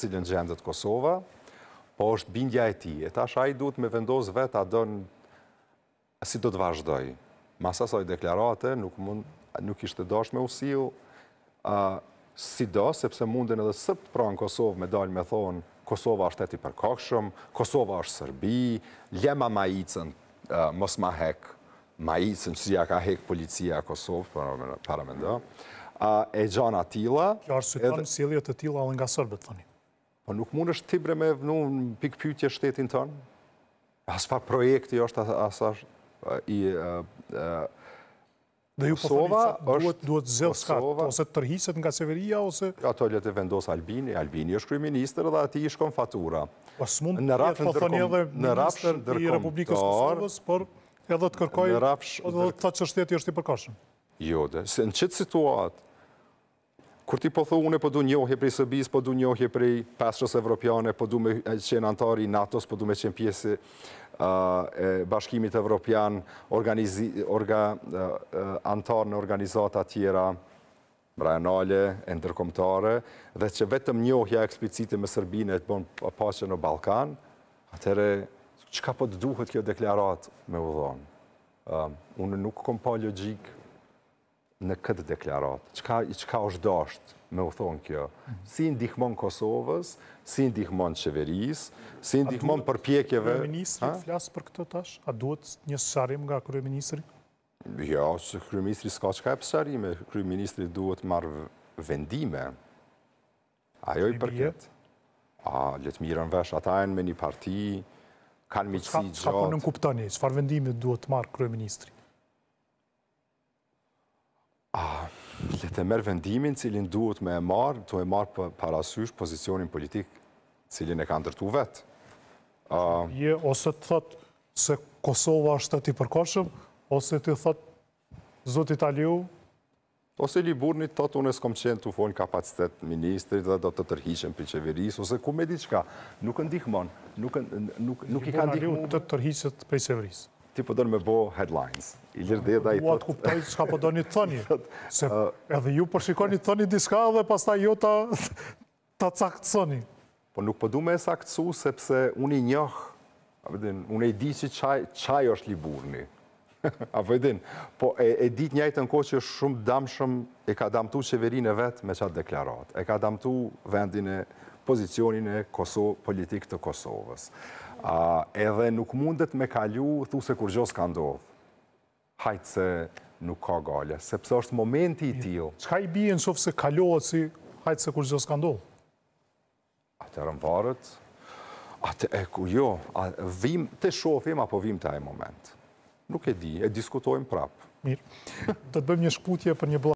cilën gjendët Kosova, po është bindja e ti. E tash a i duhet me vendosë vetë a dënë si do të vazhdoj. Masa sa i deklarate, nuk, mund, nuk ishte dosh me usiu, a, si do, sepse munden edhe sëpt pranë Kosovë me dalë me thonë Kosova është eti përkokshëm, Kosova është Sërbi, ljema majicën, mos ma hek, majicën që ja ka hek policia Kosovë, paramendo, para a, e gjana tila... Kjo arsutonë edhe... siljet e tila allë nga Sërbet, thonim. Po nuk mund është tibre me vënu në pikpytje shtetin të As Asë projekti është as është i... Dhe ju përfërinë po që duhet zelë skatë, ose të tërhisët nga severia, ose... Ato e letë vendosë Albini, Albini është kërë minister dhe ati ishë konë fatura. Po mund të jetë po të edhe minister i Republikës Kosovës, por edhe të kërkoj, edhe të të që shteti është i përkashëm. Jo, dhe, se në qëtë situatë, Kur ti po thu, po du njohje prej Sëbis, po du njohje prej pasqës evropiane, po du me qenë antari i NATO-s, po du me qenë pjesë bashkimit evropian, antar në organizata tjera, rajonale, endërkomtare, dhe që vetëm njohja eksplicite me Sërbine e të bon pasqë në Balkan, atëre, që ka po të duhet kjo deklarat me u dhonë? Unë nuk kom pa logjikë në këtë deklarat? Qka është dashtë me u thonë kjo? Si ndihmon Kosovës, si ndihmon qeveris, si ndihmon përpjekjeve? Kryeministri flasë për këtë tash? A duhet një sësharim nga Kryeministri? Ja, jo, që Kryeministri s'ka ka e pësharime. Kryeministri duhet marrë vendime. Ajo i përket? A, letë mirën vesh, ata e në me një parti, kanë po miqësi po gjatë. Qa për që farë vendime duhet marrë Kryeministri? le të merë vendimin cilin duhet me e marë, të e marë për parasysh pozicionin politik cilin e ka ndërtu vetë. Je, ose të thotë se Kosova është të ti përkoshëm, ose të thotë Zotë Italiu? Ose Liburni të thëtë unë e s'kom qenë të folën kapacitet ministrit dhe do të tërhiqen për qeverisë, ose ku me diqka, nuk ndihmon, nuk i ka ndihmon. Liburni të tërhiqet për qeverisë ti përdo po në me bo headlines. I lirë dhe da i thotë... Ua të kuptaj që ka përdo po një të thoni. Se edhe ju përshikoni po të thoni diska dhe pas ta ju të të caktësoni. Po nuk përdu me e saktësu sepse unë i njohë. A vëdin, unë e di që qaj është liburni. A vëdin, po e dit njajtë në kohë që shumë damshëm e ka damtu qeverin e vetë me qatë deklarat. E ka damtu vendin e pozicionin e politikë të Kosovës. Edhe nuk mundet me kalu, thu se kur gjo s'ka ndohë, hajtë se nuk ka gale, sepse është momenti i tjil. Qëka i bie në qofë se kalu si hajtë se kur gjo s'ka ndohë? A të rëmvarët? A e ku jo, vim të shofim apo vim të ajë moment. Nuk e di, e diskutojmë prapë. Mirë, të të bëjmë një shkutje për një blanë.